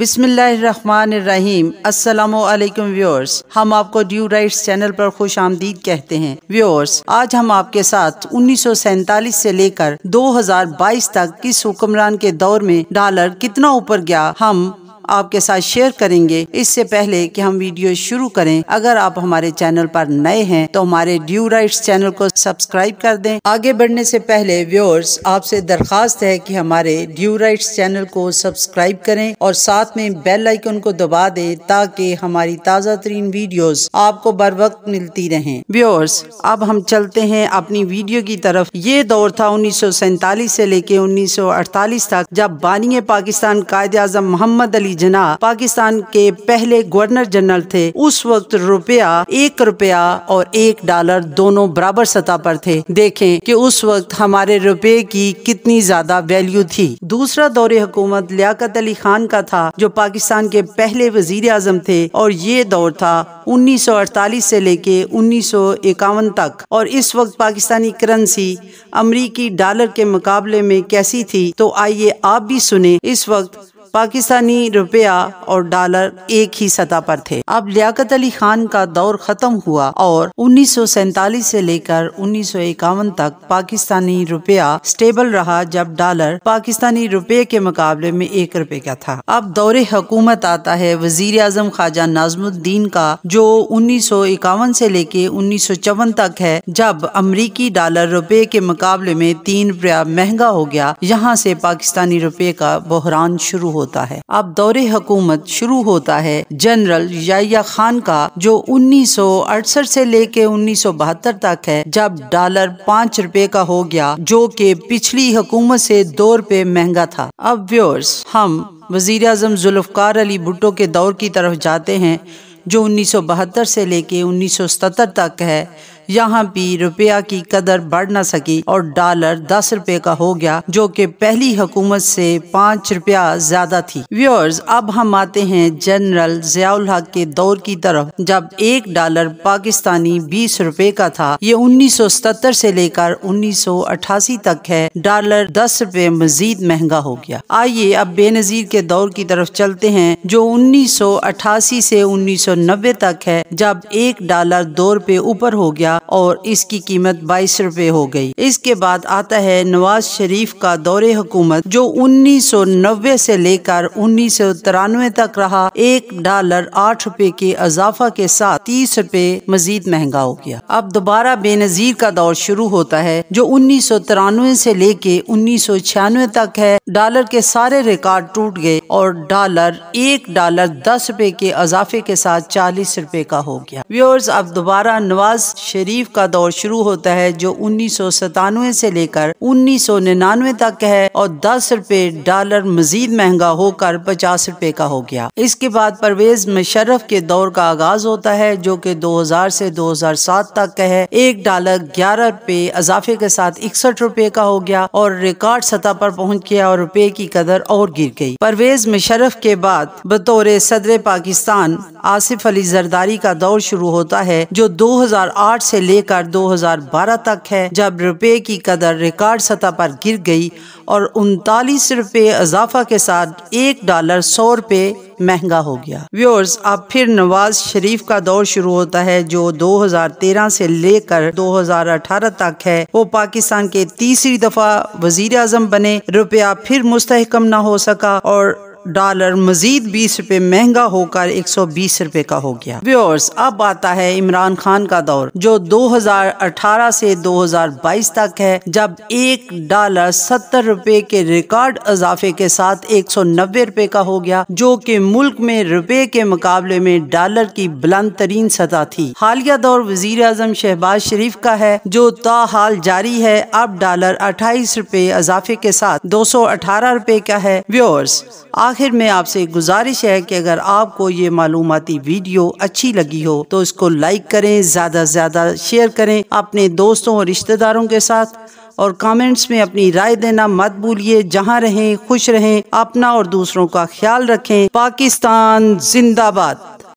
बिस्मिल्लाम असलकम व्यूअर्स हम आपको ड्यू राइट्स चैनल पर खुश आमदीद कहते हैं व्यूअर्स आज हम आपके साथ उन्नीस से लेकर 2022 तक किस हुक्मरान के दौर में डॉलर कितना ऊपर गया हम आपके साथ शेयर करेंगे इससे पहले कि हम वीडियो शुरू करें अगर आप हमारे चैनल पर नए हैं तो हमारे ड्यू राइट्स चैनल को सब्सक्राइब कर दें आगे बढ़ने से पहले व्यूअर्स आपसे दरखास्त है कि हमारे ड्यू राइट चैनल को सब्सक्राइब करें और साथ में बेल आइकन को दबा दें ताकि हमारी ताज़ा तरीन वीडियोस आपको बर वक्त मिलती रहे व्यूअर्स अब हम चलते हैं अपनी वीडियो की तरफ ये दौर था उन्नीस सौ सैतालीस से लेके उन्नीस सौ अड़तालीस तक जब बानिय पाकिस्तान कायद अजम मोहम्मद अली जना पाकिस्तान के पहले गवर्नर जनरल थे उस वक्त रुपया एक रुपया और एक डॉलर दोनों बराबर सतह पर थे देखें कि उस वक्त हमारे रुपये की कितनी ज्यादा वैल्यू थी दूसरा दौरे हुकूमत लियाकत अली खान का था जो पाकिस्तान के पहले वजीर आजम थे और ये दौर था 1948 से लेके उन्नीस तक और इस वक्त पाकिस्तानी करेंसी अमरीकी डॉलर के मुकाबले में कैसी थी तो आइए आप भी सुने इस वक्त पाकिस्तानी रुपया और डॉलर एक ही सतह पर थे अब लियाकत अली खान का दौर खत्म हुआ और उन्नीस से लेकर उन्नीस तक पाकिस्तानी रुपया स्टेबल रहा जब डॉलर पाकिस्तानी रुपये के मुकाबले में एक रुपए का था अब दौरे हुकूमत आता है वजीर अजम ख्वाजा नाजमुद्दीन का जो उन्नीस से लेके उन्नीस तक है जब अमरीकी डॉलर रुपये के मुकाबले में तीन रुपया महंगा हो गया यहाँ से पाकिस्तानी रुपये का बहरान शुरू हो होता है अब दौरे हुकूमत शुरू होता है जनरल याया खान का जो उन्नीस से लेके उन्नीस तक है जब डॉलर पाँच रुपए का हो गया जो कि पिछली हुकूमत से दो रुपए महंगा था अब व्यूअर्स हम वजीर अजम जुल्फकार अली भुट्टो के दौर की तरफ जाते हैं जो उन्नीस से लेके उन्नीस तक है यहाँ भी रुपया की कदर बढ़ न सकी और डॉलर दस रुपए का हो गया जो कि पहली हुकूमत से पाँच रुपया ज्यादा थी व्यूअर्स अब हम आते हैं जनरल जियाउल हक के दौर की तरफ जब एक डॉलर पाकिस्तानी बीस रुपए का था ये उन्नीस सौ सतर से लेकर उन्नीस सौ अठासी तक है डॉलर दस रुपए मजीद महंगा हो गया आइए अब बेनजीर के दौर की तरफ चलते हैं जो उन्नीस सौ अठासी से उन्नीस सौ नब्बे तक है जब एक डॉलर दो रुपए ऊपर हो गया और इसकी कीमत बाईस रुपए हो गई इसके बाद आता है नवाज शरीफ का दौरे हुकूमत जो 1990 से लेकर उन्नीस तक रहा एक डॉलर आठ रुपए के अजाफा के साथ तीस रुपए मजीद महंगा हो गया अब दोबारा बेनजीर का दौर शुरू होता है जो उन्नीस सौ तिरानवे से लेके उन्नीस सौ छियानवे तक है डॉलर के सारे रिकॉर्ड टूट गए और डॉलर एक डॉलर दस रुपए के अजाफे के साथ चालीस रुपए का हो गया व्यूअर्स अब दोबारा नवाज शरीफ शरीफ का दौर शुरू होता है जो उन्नीस से लेकर उन्नीस तक है और दस रूपए डॉलर मजीद महंगा होकर पचास रूपए का हो गया इसके बाद परवेज मुशर्रफ के दौर का आगाज होता है जो की ऐसी दो से सात तक का है एक डॉलर ग्यारह रूपए इजाफे के साथ इकसठ रूपए का हो गया और रिकॉर्ड सतह पर पहुँच गया और रुपए की कदर और गिर गई परवेज मुशर्रफ के बाद बतौर सदर पाकिस्तान आसिफ अली जरदारी का दौर शुरू होता है जो दो हजार आठ से से लेकर 2012 तक है जब रुपये की कदर रिकॉर्ड सतह पर गिर गई और उनतालीस रुपए इजाफा के साथ एक डॉलर सौ रुपए महंगा हो गया व्यूअर्स अब फिर नवाज शरीफ का दौर शुरू होता है जो 2013 से लेकर 2018 तक है वो पाकिस्तान के तीसरी दफा वजीर आजम बने रुपया फिर मुस्तकम न हो सका और डॉलर मजीद बीस रूपए महंगा होकर एक सौ बीस रूपए का हो गया व्यूअर्स अब आता है इमरान खान का दौर जो दो हजार अठारह से दो हजार बाईस तक है जब एक डॉलर सत्तर रूपए के रिकॉर्ड इजाफे के साथ एक सौ नब्बे रूपए का हो गया जो कि मुल्क में रुपए के मुकाबले में डॉलर की बुलंद तरीन सतह थी हालिया दौर वजीर अजम शहबाज शरीफ का है जो ताहाल जारी है अब डॉलर अट्ठाईस रूपए इजाफे के साथ दो सौ अठारह रूपए का है व्यूअर्स आखिर में आपसे गुजारिश है कि अगर आपको ये मालूमती वीडियो अच्छी लगी हो तो इसको लाइक करें ज़्यादा से ज़्यादा शेयर करें अपने दोस्तों और रिश्तेदारों के साथ और कमेंट्स में अपनी राय देना मत भूलिए जहाँ रहें खुश रहें अपना और दूसरों का ख्याल रखें पाकिस्तान जिंदाबाद